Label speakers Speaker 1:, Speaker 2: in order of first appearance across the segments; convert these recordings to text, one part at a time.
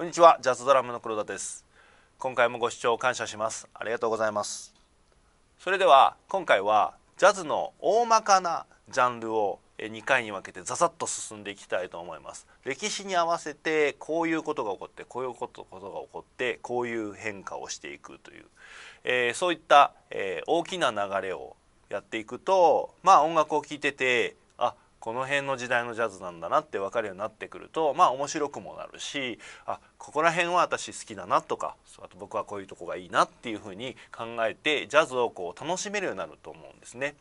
Speaker 1: こんにちはジャズドラムの黒田です今回もご視聴感謝しますありがとうございますそれでは今回はジャズの大まかなジャンルを2回に分けてザザッと進んでいきたいと思います歴史に合わせてこういうことが起こってこういうことが起こってこういう変化をしていくという、えー、そういった、えー、大きな流れをやっていくとまあ音楽を聴いててこの辺の時代のジャズなんだなって分かるようになってくるとまあ面白くもなるしあここら辺は私好きだなとかあと僕はこういうとこがいいなっていうふうに考えてジャズをこう楽しめるようになると思うんですね。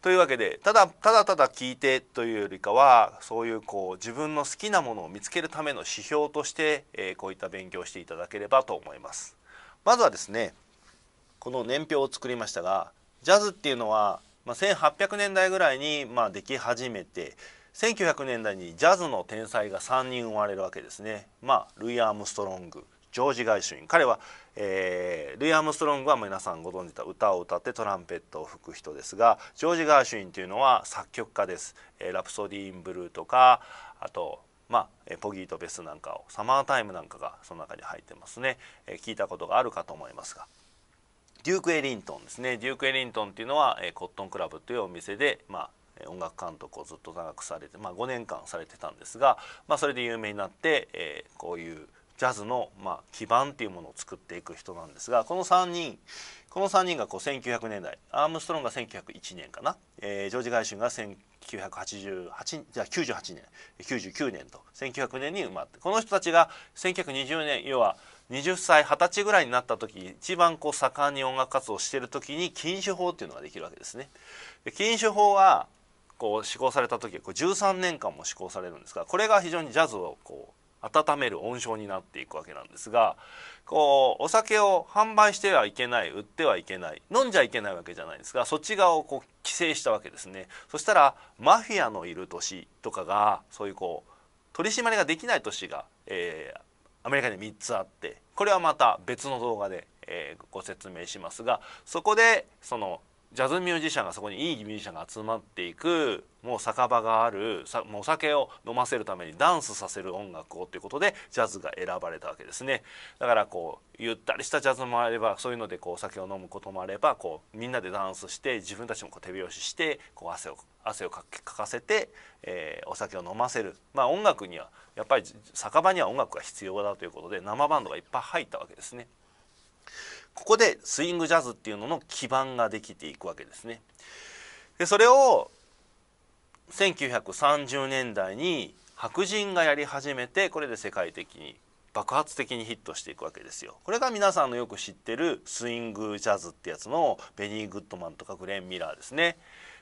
Speaker 1: というわけでただただただ聴いてというよりかはそういうこう自分の好きなものを見つけるための指標として、えー、こういった勉強をしていただければと思います。まずはですねこの年表を作りましたがジャズっていうのはまあ、1800年代ぐらいにまあでき始めて1900年代にジャズの天才が3人生まれるわけですね。まあ、ルイ・アームストロングジョージ・ガイシュイン彼は、えー、ルイ・アームストロングは皆さんご存知だ歌を歌ってトランペットを吹く人ですがジョージ・ガーシュインというのは作曲家です。えー、ラプソディ・イン・ブルーとかあとまあ、ポギーとベスなんかをサマータイムなんかがその中に入ってますね、えー、聞いたことがあるかと思いますがデューク・エリントンですねデューク・エリントンっていうのは、えー、コットンクラブというお店で、まあ、音楽監督をずっと長くされて、まあ、5年間されてたんですが、まあ、それで有名になって、えー、こういうジャズの、まあ、基盤っていうものを作っていく人なんですがこの3人この3人がこう1900年代アームストロンが1901年かな、えー、ジョージ・ガイシュンが1988じゃあ98年99年と1900年に生まれてこの人たちが1920年要は20歳20歳ぐらいになった時一番こう盛んに音楽活動している時に禁酒法っていうのができるわけですね。で禁酒法はこう施行された時こう13年間も施行されるんですがこれが非常にジャズをこう温める温床になっていくわけなんですがこうお酒を販売してはいけない売ってはいけない飲んじゃいけないわけじゃないですがそっち側をこう規制したわけですねそしたらマフィアのいる都市とかがそういうこう取り締まりができない都市が、えー、アメリカに3つあってこれはまた別の動画で、えー、ご説明しますがそこでそのジャズミュージシャンがそこにいいミュージシャンが集まっていくもう酒場があるさもうお酒を飲ませるためにダンスさせる音楽をということでジャズが選ばれたわけですねだからこうゆったりしたジャズもあればそういうのでこうお酒を飲むこともあればこうみんなでダンスして自分たちもこう手拍子してこう汗を汗をかかせて、えー、お酒を飲ませるまあ音楽にはやっぱり酒場には音楽が必要だということで生バンドがいっぱい入ったわけですね。ここでスイングジャズっていうのの基盤ができていくわけですね。でそれを1930年代に白人がやり始めてこれで世界的に爆発的にヒットしていくわけですよこれが皆さんのよく知ってるスイングジャズってやつのベニー・グッドマンとかグレン・ミラーですね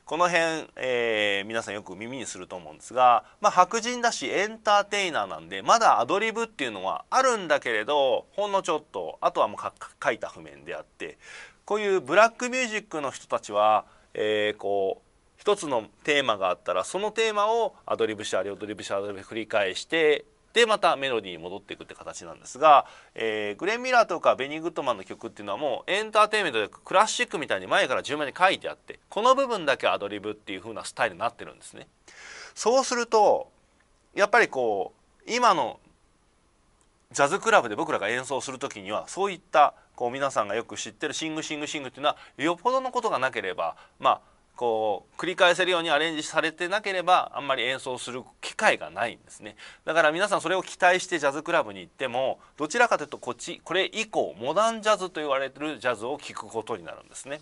Speaker 1: この辺、えー、皆さんよく耳にすると思うんですが、まあ、白人だしエンターテイナーなんでまだアドリブっていうのはあるんだけれどほんのちょっとあとはもう書いた譜面であってこういうブラックミュージックの人たちは、えー、こう一つのテーマがあったらそのテーマをアドリブしてアドリブしてアドリブ繰り返してでまたメロディーに戻っていくって形なんですが、えー、グレン・ミラーとかベニー・グッドマンの曲っていうのはもうエンターテインメントでクラシックみたいに前から順番に書いてあってこの部分だけアドリブっていう風なスタイルになってるんですね。そうするとやっぱりこう今のジャズクラブで僕らが演奏する時にはそういったこう皆さんがよく知ってる「シングシングシング」っていうのはよっぽどのことがなければまあこう繰り返せるようにアレンジされてなければあんまり演奏する機会がないんですねだから皆さんそれを期待してジャズクラブに行ってもどちらかというとこっちこれ以降モダンジャズと言われてるジャズを聴くことになるんですね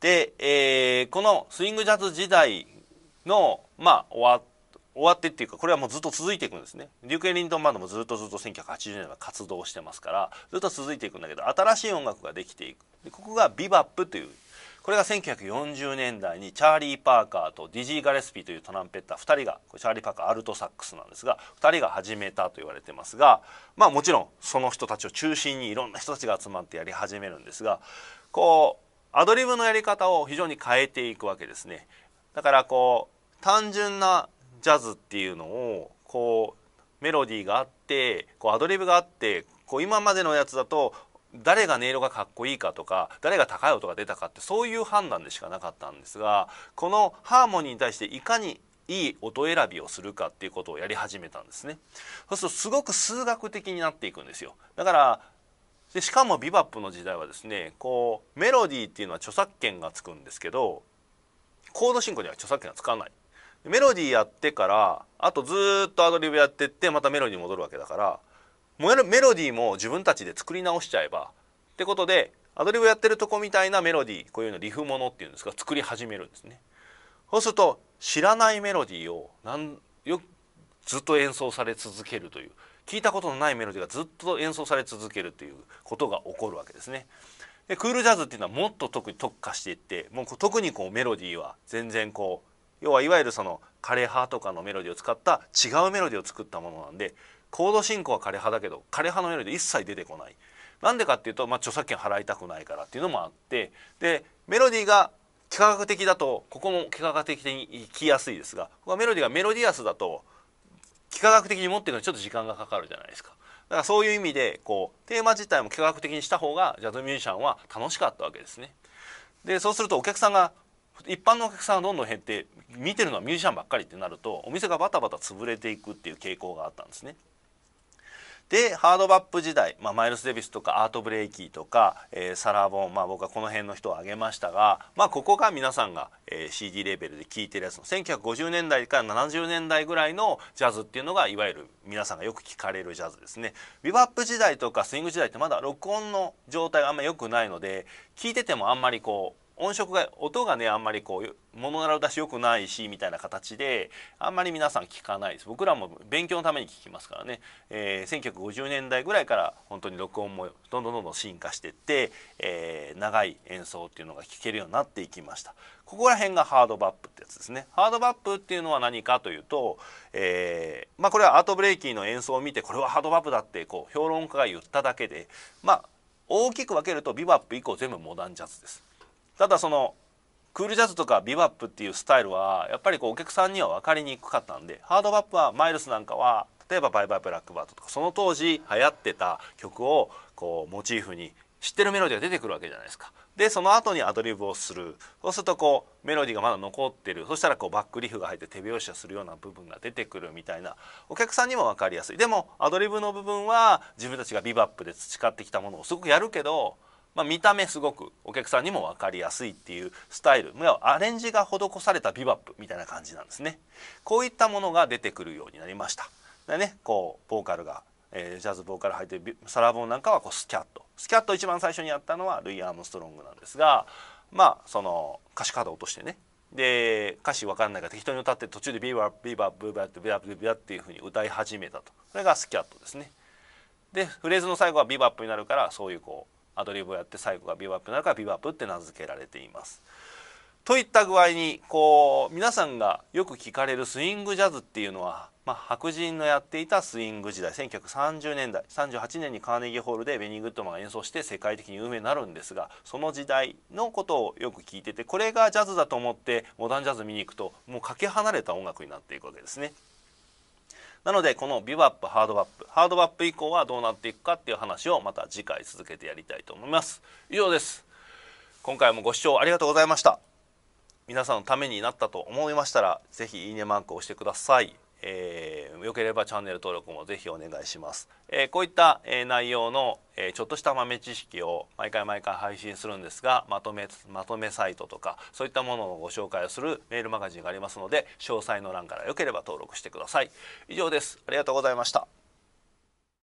Speaker 1: で、えー、このスイングジャズ時代のまあ終わ終わってっていうかこれはもうずっと続いていくんですねデュク・エリントンバンドもずっとずっと1980年代活動してますからずっと続いていくんだけど新しい音楽ができていくでここがビバップというこれが1940年代にチャーリー・パーカーとディジー・ガレスピーというトランペッター2人がチャーリー・パーカーアルトサックスなんですが2人が始めたと言われてますがまあもちろんその人たちを中心にいろんな人たちが集まってやり始めるんですがこうアドリブのやり方を非常に変えていくわけですね。だからこう単純なジャズっていうのをこうメロディーがあってこうアドリブがあってこう今までのやつだと誰が音色がかっこいいかとか誰が高い音が出たかってそういう判断でしかなかったんですがこのハーモニーに対していかにいい音選びをするかっていうことをやり始めたんですねそうするとすごく数学的になっていくんですよだからでしかもビバップの時代はですねこうメロディーっていうのは著作権がつくんですけどコード進行には著作権がつかないメロディーやってからあとずっとアドリブやってってまたメロディー戻るわけだからメロディーも自分たちで作り直しちゃえばってことでアドリブやってるとこみたいなメロディーこういうのリフものっていうんですが作り始めるんですね。そうすると知らないメロディーをなんよずっと演奏され続けるという聞いたことのないメロディーがずっと演奏され続けるということが起こるわけですね。でクールジャズっていうのはもっと特に特化していってもう特にこうメロディーは全然こう要はいわゆるその枯葉とかのメロディーを使った違うメロディーを作ったものなんでコード進行は枯葉だけど枯葉のよう一切出てこないなんでかっていうと、まあ、著作権払いたくないからっていうのもあってでメロディーが幾何学的だとここも幾何学的に行きやすいですがここメロディーがメロディアスだと幾何学的に持っていくのにちょっと時間がかかるじゃないですか。だからそういう意味でこうテーマ自体も幾何学的にした方がジャズミュージシャンは楽しかったわけですね。でそうするとお客さんが一般のお客さんがどんどん減って見てるのはミュージシャンばっかりってなるとお店がバタバタ潰れていくっていう傾向があったんですね。でハードバップ時代、まあ、マイルス・デビスとかアート・ブレイキーとか、えー、サラー・ボン、まあ、僕はこの辺の人を挙げましたが、まあ、ここが皆さんが、えー、CD レベルで聴いてるやつの1950年代から70年代ぐらいのジャズっていうのがいわゆる皆さんがよく聞かれるジャズですね。ビバップ時代とかスイング時代ってまだ録音の状態があんま良くないので聴いててもあんまりこう音色が音がねあんまりこう物習う出しよくないしみたいな形であんまり皆さん聞かないです僕らも勉強のために聞きますからね、えー、1950年代ぐらいから本当に録音もどんどんどんどん進化してって、えー、長い演奏っていうのが聞けるようになっていきましたここら辺がハードバップってやつですねハードバップっていうのは何かというと、えー、まあこれはアートブレイキーの演奏を見てこれはハードバップだってこう評論家が言っただけでまあ大きく分けるとビバップ以降全部モダンジャズですただそのクールジャズとかビバップっていうスタイルはやっぱりこうお客さんには分かりにくかったんでハードバップはマイルスなんかは例えば「バイバイブラックバード」とかその当時流行ってた曲をこうモチーフに知ってるメロディーが出てくるわけじゃないですか。でその後にアドリブをするそうするとこうメロディーがまだ残ってるそしたらこうバックリフが入って手拍子をするような部分が出てくるみたいなお客さんにも分かりやすいでもアドリブの部分は自分たちがビバップで培ってきたものをすごくやるけどまあ、見た目すごくお客さんにも分かりやすいっていうスタイルアレンジが施されたビバップみたいな感じなんですねこういったものが出てくるようになりましたでねこうボーカルが、えー、ジャズボーカル入ってるサラボンなんかはこうスキャットスキャット一番最初にやったのはルイ・アームストロングなんですがまあその歌詞カード落としてねで歌詞分かんないから適当に歌って途中でビーバービーバーブーバーってビバビバっていうふうに歌い始めたとそれがスキャットですねでフレーズの最後はビバップになるからそういうこうアドリブをやって最後がビバップなのかビバップって名付けられています。といった具合にこう皆さんがよく聞かれるスイングジャズっていうのは、まあ、白人のやっていたスイング時代1930年代38年にカーネギーホールでベニー・グッドマンが演奏して世界的に有名になるんですがその時代のことをよく聞いててこれがジャズだと思ってモダンジャズ見に行くともうかけ離れた音楽になっていくわけですね。なのでこのビブアップハードバップハードバップ以降はどうなっていくかっていう話をまた次回続けてやりたいと思います以上です今回もご視聴ありがとうございました皆さんのためになったと思いましたら是非いいねマークを押してくださいえー、よければチャンネル登録もぜひお願いします、えー、こういった、えー、内容の、えー、ちょっとした豆知識を毎回毎回配信するんですがまとめまとめサイトとかそういったものをご紹介をするメールマガジンがありますので詳細の欄からよければ登録してください以上ですありがとうございました